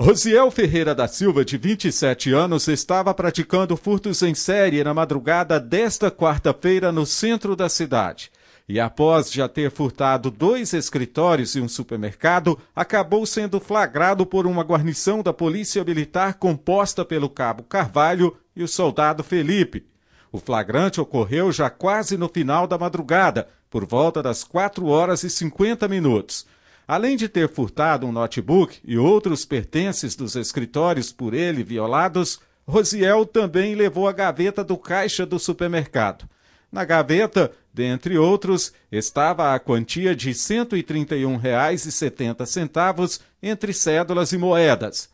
Rosiel Ferreira da Silva, de 27 anos, estava praticando furtos em série na madrugada desta quarta-feira no centro da cidade. E após já ter furtado dois escritórios e um supermercado, acabou sendo flagrado por uma guarnição da Polícia Militar composta pelo cabo Carvalho e o soldado Felipe. O flagrante ocorreu já quase no final da madrugada, por volta das 4 horas e 50 minutos. Além de ter furtado um notebook e outros pertences dos escritórios por ele violados, Rosiel também levou a gaveta do caixa do supermercado. Na gaveta, dentre outros, estava a quantia de R$ 131,70 entre cédulas e moedas.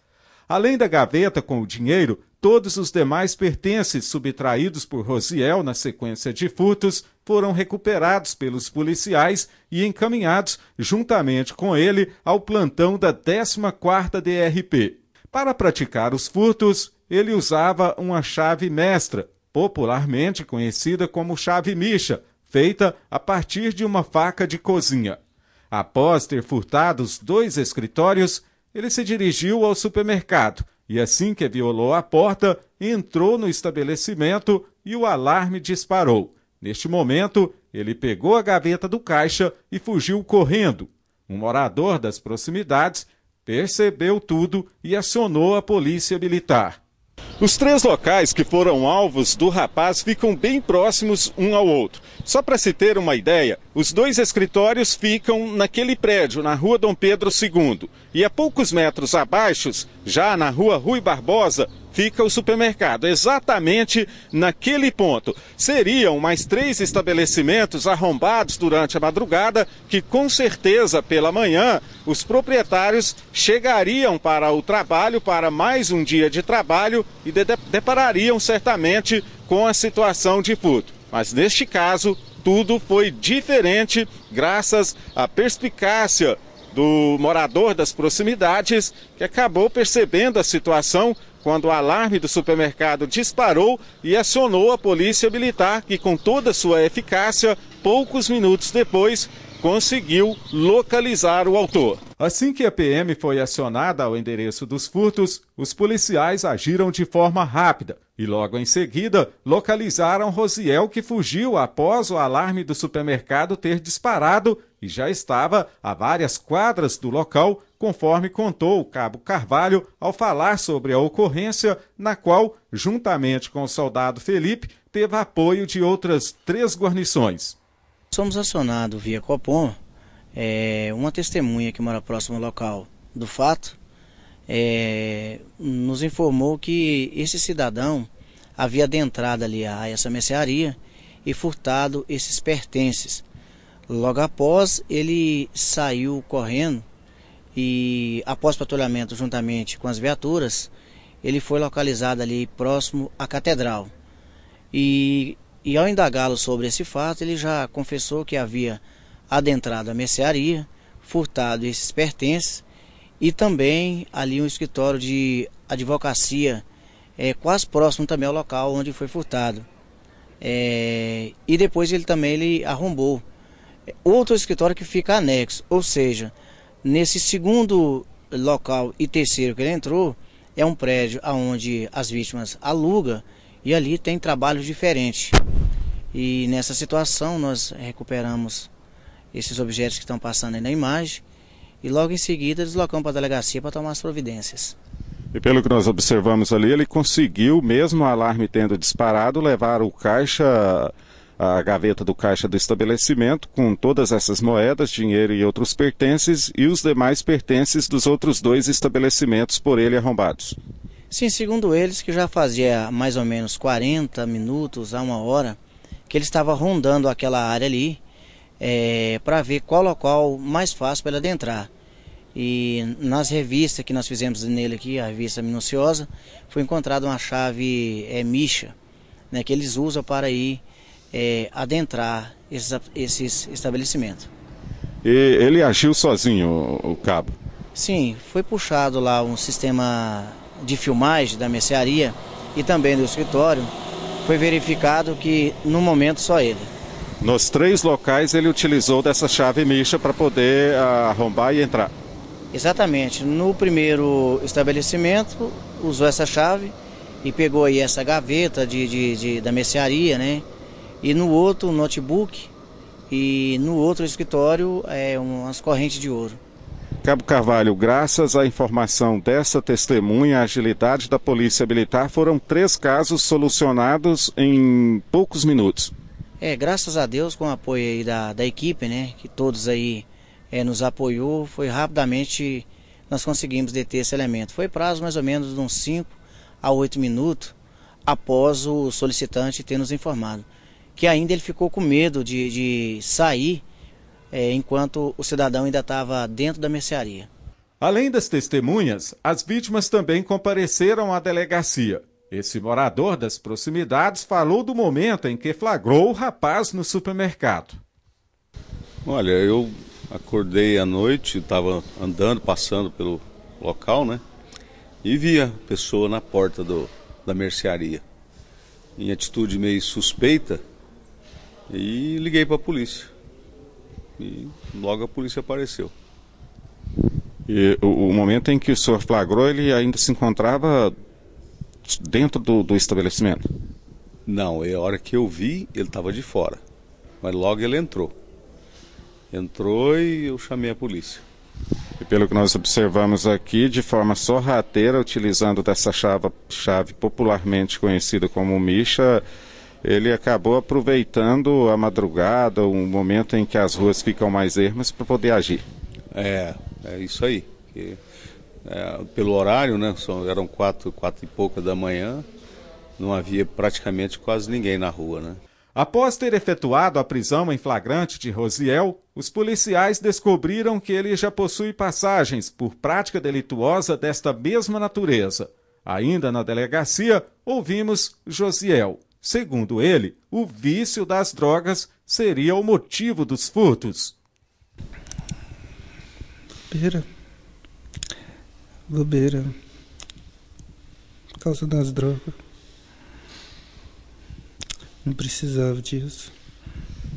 Além da gaveta com o dinheiro, Todos os demais pertences subtraídos por Rosiel na sequência de furtos foram recuperados pelos policiais e encaminhados, juntamente com ele, ao plantão da 14ª DRP. Para praticar os furtos, ele usava uma chave mestra, popularmente conhecida como chave micha, feita a partir de uma faca de cozinha. Após ter furtado os dois escritórios, ele se dirigiu ao supermercado, e assim que violou a porta, entrou no estabelecimento e o alarme disparou. Neste momento, ele pegou a gaveta do caixa e fugiu correndo. Um morador das proximidades percebeu tudo e acionou a polícia militar. Os três locais que foram alvos do rapaz ficam bem próximos um ao outro. Só para se ter uma ideia, os dois escritórios ficam naquele prédio, na rua Dom Pedro II. E a poucos metros abaixo, já na rua Rui Barbosa, fica o supermercado, exatamente naquele ponto. Seriam mais três estabelecimentos arrombados durante a madrugada, que com certeza pela manhã os proprietários chegariam para o trabalho, para mais um dia de trabalho e de deparariam certamente com a situação de furto. Mas neste caso, tudo foi diferente graças à perspicácia do morador das proximidades que acabou percebendo a situação quando o alarme do supermercado disparou e acionou a polícia militar, que, com toda sua eficácia, poucos minutos depois, conseguiu localizar o autor. Assim que a PM foi acionada ao endereço dos furtos, os policiais agiram de forma rápida e logo em seguida localizaram Rosiel que fugiu após o alarme do supermercado ter disparado e já estava a várias quadras do local conforme contou o cabo Carvalho ao falar sobre a ocorrência, na qual, juntamente com o soldado Felipe, teve apoio de outras três guarnições. Somos acionados via Copom, é, uma testemunha que mora próximo ao local do fato, é, nos informou que esse cidadão havia adentrado ali a essa mercearia e furtado esses pertences. Logo após, ele saiu correndo e após patrulhamento juntamente com as viaturas, ele foi localizado ali próximo à catedral. E, e ao indagá-lo sobre esse fato, ele já confessou que havia adentrado a mercearia, furtado esses pertences e também ali um escritório de advocacia é, quase próximo também ao local onde foi furtado. É, e depois ele também ele arrombou eh, outro escritório que fica anexo, ou seja, Nesse segundo local e terceiro que ele entrou, é um prédio onde as vítimas alugam e ali tem trabalhos diferentes. E nessa situação nós recuperamos esses objetos que estão passando aí na imagem e logo em seguida deslocamos para a delegacia para tomar as providências. E pelo que nós observamos ali, ele conseguiu, mesmo o alarme tendo disparado, levar o caixa a gaveta do caixa do estabelecimento com todas essas moedas, dinheiro e outros pertences e os demais pertences dos outros dois estabelecimentos por ele arrombados. Sim, segundo eles, que já fazia mais ou menos 40 minutos a uma hora que ele estava rondando aquela área ali é, para ver qual local mais fácil para ele adentrar. E nas revistas que nós fizemos nele aqui, a revista minuciosa, foi encontrada uma chave é, Misha, né, que eles usam para ir é, adentrar esses, esses estabelecimentos. E ele agiu sozinho, o cabo? Sim, foi puxado lá um sistema de filmagem da mercearia e também do escritório. Foi verificado que, no momento, só ele. Nos três locais ele utilizou dessa chave mixa para poder ah, arrombar e entrar. Exatamente. No primeiro estabelecimento usou essa chave e pegou aí essa gaveta de, de, de da mercearia, né? e no outro um notebook e no outro escritório é, umas correntes de ouro. Cabo Carvalho, graças à informação dessa testemunha, a agilidade da Polícia Militar, foram três casos solucionados em poucos minutos. É, graças a Deus, com o apoio aí da, da equipe, né, que todos aí é, nos apoiou, foi rapidamente nós conseguimos deter esse elemento. Foi prazo mais ou menos de uns 5 a 8 minutos após o solicitante ter nos informado que ainda ele ficou com medo de, de sair é, enquanto o cidadão ainda estava dentro da mercearia. Além das testemunhas, as vítimas também compareceram à delegacia. Esse morador das proximidades falou do momento em que flagrou o rapaz no supermercado. Olha, eu acordei à noite, estava andando, passando pelo local, né? E vi a pessoa na porta do, da mercearia. Em atitude meio suspeita, e liguei para a polícia. E logo a polícia apareceu. E o, o, momento em que o senhor flagrou, ele ainda se encontrava dentro do, do estabelecimento? Não, é a hora que eu vi, ele estava de fora. Mas logo ele entrou. Entrou e eu chamei a polícia. E pelo que nós observamos aqui, de forma sorrateira, utilizando dessa chave, chave popularmente conhecida como micha, ele acabou aproveitando a madrugada, um momento em que as ruas ficam mais ermas para poder agir. É, é isso aí. Que, é, pelo horário, né? eram quatro, quatro e pouca da manhã, não havia praticamente quase ninguém na rua, né? Após ter efetuado a prisão em flagrante de Rosiel, os policiais descobriram que ele já possui passagens por prática delituosa desta mesma natureza. Ainda na delegacia, ouvimos Josiel. Segundo ele, o vício das drogas seria o motivo dos furtos. Bobeira. Bobeira. Por causa das drogas. Não precisava disso.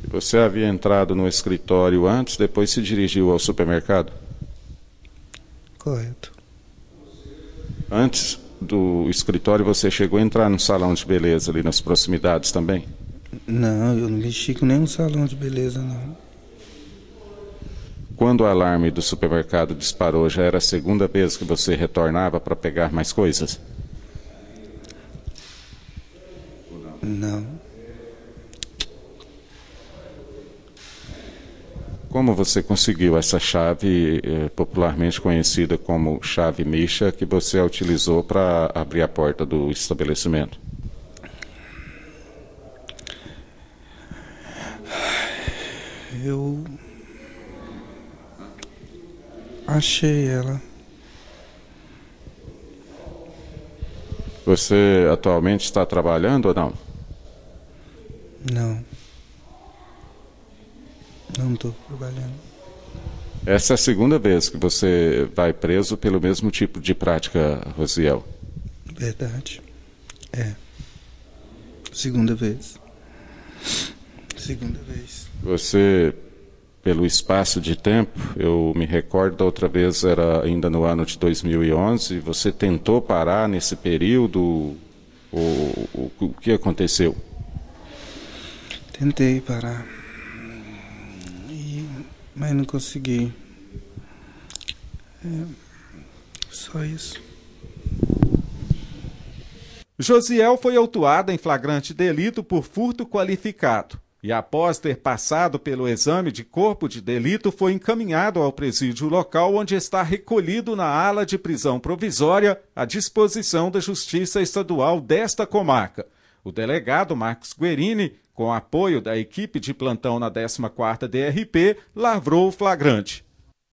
Você havia entrado no escritório antes, depois se dirigiu ao supermercado? Correto. Antes? do escritório você chegou a entrar no salão de beleza ali nas proximidades também? Não, eu não mexi com nenhum salão de beleza, não. Quando o alarme do supermercado disparou, já era a segunda vez que você retornava para pegar mais coisas? como você conseguiu essa chave eh, popularmente conhecida como chave Misha que você utilizou para abrir a porta do estabelecimento? Eu achei ela. Você atualmente está trabalhando ou não? Não. Não estou trabalhando. Essa é a segunda vez que você vai preso pelo mesmo tipo de prática, Rosiel. Verdade. É. Segunda vez. Segunda vez. Você, pelo espaço de tempo, eu me recordo da outra vez, era ainda no ano de 2011, você tentou parar nesse período? o, o, o que aconteceu? Tentei parar mas não consegui. É, só isso. Josiel foi autuada em flagrante delito por furto qualificado e, após ter passado pelo exame de corpo de delito, foi encaminhado ao presídio local onde está recolhido na ala de prisão provisória à disposição da Justiça Estadual desta comarca. O delegado Marcos Guerini com apoio da equipe de plantão na 14ª DRP, lavrou o flagrante.